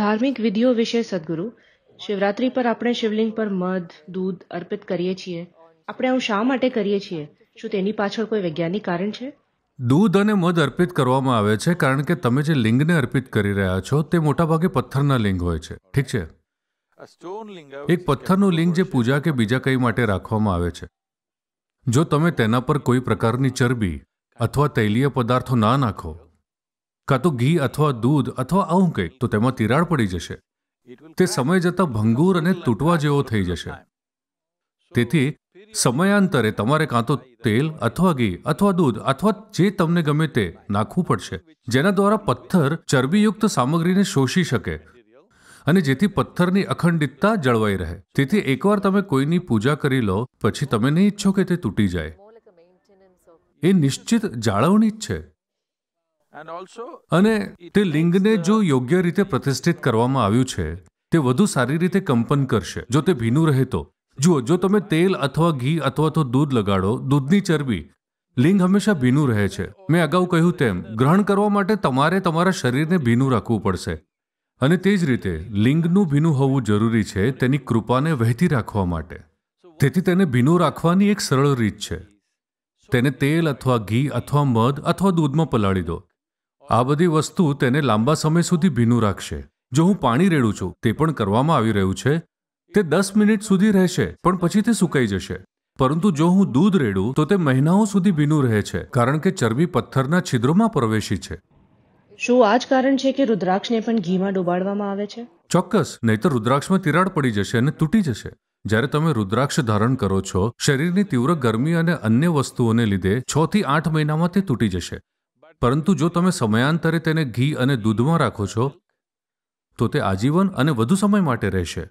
ધાર્મિક વિધિઓ વિશે સદગુરુ શિવરાત્રી પર આપણે શિવલિંગ પર મધ દૂધ અર્પિત કરીએ છીએ આપણે આવું શા માટે કરીએ છીએ શું તેની પાછળ કોઈ વૈજ્ઞાનિક કારણ છે દૂધ અને મધ અર્પિત કરવામાં આવે છે કારણ કે તમે જે લિંગને અર્પિત કરી રહ્યા છો તે મોટાભાગે પથ્થરના લિંગ હોય છે ઠીક છે એક પથ્થરનું લિંગ જે પૂજા કે બીજા કંઈ માટે રાખવામાં આવે છે જો તમે તેના પર કોઈ પ્રકારની ચરબી અથવા તૈલીય પદાર્થો ના નાખો કાં તો ઘી અથવા દૂધ અથવા આવું કંઈક તો તેમાં તિરાડ પડી જશે તે સમય જતાં ભંગુર અને તૂટવા જેવો થઈ જશે તેથી સમયાંતરે તમારે કાં તો તેલ અથવા ઘી અથવા દૂધ અથવા જે તમને ગમે તે નાખવું પડશે જેના દ્વારા પથ્થર ચરબીયુક્ત સામગ્રીને શોષી શકે અને જેથી પથ્થરની અખંડિતતા જળવાઈ રહે તેથી એકવાર તમે કોઈની પૂજા કરી લો પછી તમે નહીં ઈચ્છો કે તે તૂટી જાય એ નિશ્ચિત જાળવણી જ છે અને તે લિંગને જો યોગ્ય રીતે પ્રતિષ્ઠિત કરવામાં આવ્યું છે તે વધુ સારી રીતે કંપન કરશે જો તે ભીનું રહે તો જુઓ જો તમે તેલ અથવા ઘી અથવા તો દૂધ લગાડો દૂધની ચરબી લિંગ હંમેશા ભીનું રહે છે મેં અગાઉ કહ્યું તેમ ગ્રહણ કરવા માટે તમારે તમારા શરીરને ભીનું રાખવું પડશે અને તે જ રીતે લિંગનું ભીનું હોવું જરૂરી છે તેની કૃપાને વહેતી રાખવા માટે તેથી તેને ભીનું રાખવાની એક સરળ રીત છે તેને તેલ અથવા ઘી અથવા મધ અથવા દૂધમાં પલાળી દો આ બધી વસ્તુ તેને લાંબા સમય સુધી ભીનું રાખશે જો હું પાણી રેડું છું તે પણ કરવામાં આવી રહ્યું છે તે દસ મિનિટ સુધી રહેશે પણ પછી તે સુકાઈ જશે પરંતુ જો હું દૂધ રેડું તો તે મહિનાઓ સુધી ભીનું રહે છે કારણ કે ચરબી પથ્થરના છિદ્રોમાં પ્રવેશી છે શું આ જ કારણ છે કે રુદ્રાક્ષને પણ ઘીમાં ડુબાડવામાં આવે છે ચોક્કસ નહીતર રુદ્રાક્ષમાં તિરાડ પડી જશે અને તૂટી જશે જ્યારે તમે રુદ્રાક્ષ ધારણ કરો છો શરીરની તીવ્ર ગરમી અને અન્ય વસ્તુઓને લીધે છ થી આઠ મહિનામાં તે તૂટી જશે પરંતુ જો તમે સમયાંતરે તેને ઘી અને દૂધમાં રાખો છો તો તે આજીવન અને વધુ સમય માટે રહેશે